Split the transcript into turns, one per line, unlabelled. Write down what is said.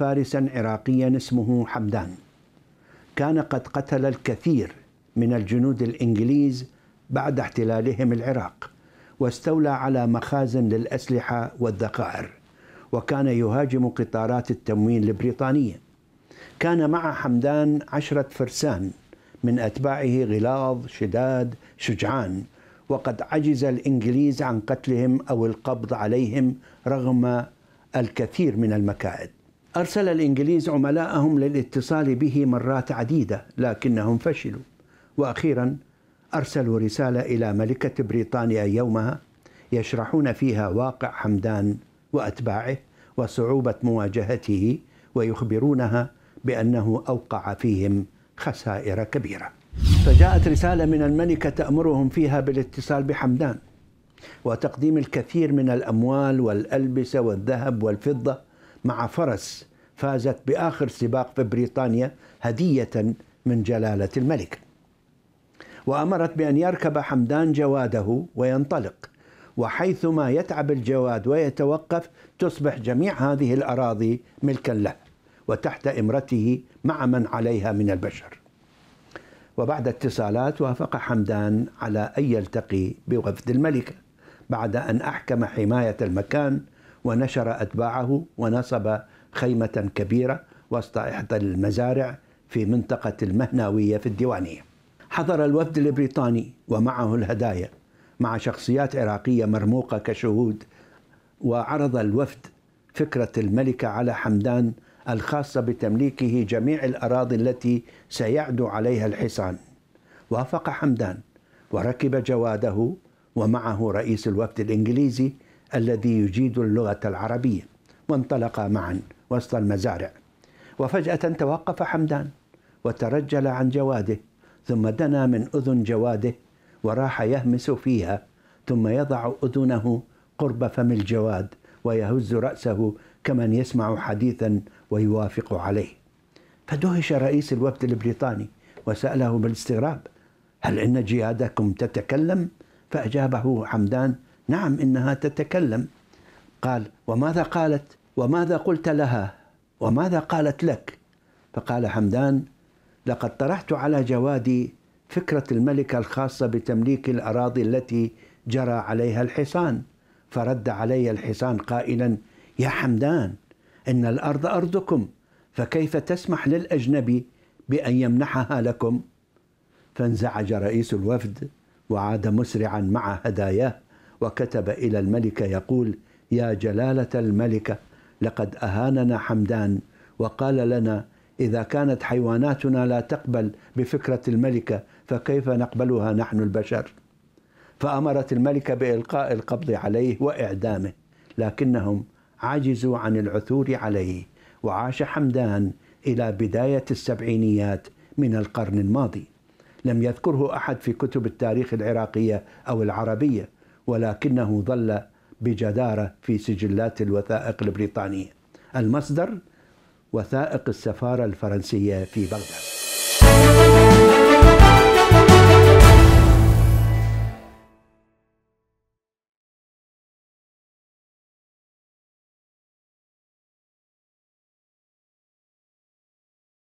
فارسا عراقيا اسمه حمدان كان قد قتل الكثير من الجنود الانجليز بعد احتلالهم العراق واستولى على مخازن للاسلحه والذخائر وكان يهاجم قطارات التموين البريطانيه كان مع حمدان عشره فرسان من اتباعه غلاظ شداد شجعان وقد عجز الانجليز عن قتلهم او القبض عليهم رغم الكثير من المكائد أرسل الإنجليز عملاءهم للاتصال به مرات عديدة لكنهم فشلوا وأخيرا أرسلوا رسالة إلى ملكة بريطانيا يومها يشرحون فيها واقع حمدان وأتباعه وصعوبة مواجهته ويخبرونها بأنه أوقع فيهم خسائر كبيرة فجاءت رسالة من الملكة تأمرهم فيها بالاتصال بحمدان وتقديم الكثير من الأموال والألبسة والذهب والفضة مع فرس فازت باخر سباق في بريطانيا هديه من جلاله الملك. وامرت بان يركب حمدان جواده وينطلق وحيثما يتعب الجواد ويتوقف تصبح جميع هذه الاراضي ملكا له وتحت امرته مع من عليها من البشر. وبعد اتصالات وافق حمدان على ان يلتقي بوفد الملكه بعد ان احكم حمايه المكان ونشر اتباعه ونصب خيمة كبيرة وسط إحدى المزارع في منطقة المهناوية في الديوانية حضر الوفد البريطاني ومعه الهدايا مع شخصيات عراقية مرموقة كشهود وعرض الوفد فكرة الملكة على حمدان الخاصة بتمليكه جميع الأراضي التي سيعدو عليها الحصان وافق حمدان وركب جواده ومعه رئيس الوفد الإنجليزي الذي يجيد اللغة العربية وانطلقا معا وسط المزارع وفجأة توقف حمدان وترجل عن جواده ثم دنا من أذن جواده وراح يهمس فيها ثم يضع أذنه قرب فم الجواد ويهز رأسه كمن يسمع حديثا ويوافق عليه فدهش رئيس الوفد البريطاني وسأله بالاستغراب هل إن جيادكم تتكلم؟ فأجابه حمدان نعم إنها تتكلم قال وماذا قالت؟ وماذا قلت لها وماذا قالت لك فقال حمدان لقد طرحت على جوادي فكرة الملكة الخاصة بتمليك الأراضي التي جرى عليها الحصان فرد علي الحصان قائلا يا حمدان إن الأرض أرضكم فكيف تسمح للأجنبي بأن يمنحها لكم فانزعج رئيس الوفد وعاد مسرعا مع هداياه وكتب إلى الملكة يقول يا جلالة الملكة لقد أهاننا حمدان وقال لنا إذا كانت حيواناتنا لا تقبل بفكرة الملكة فكيف نقبلها نحن البشر فأمرت الملكة بإلقاء القبض عليه وإعدامه لكنهم عجزوا عن العثور عليه وعاش حمدان إلى بداية السبعينيات من القرن الماضي لم يذكره أحد في كتب التاريخ العراقية أو العربية ولكنه ظل بجدارة في سجلات الوثائق البريطانية المصدر وثائق السفارة الفرنسية في بغداد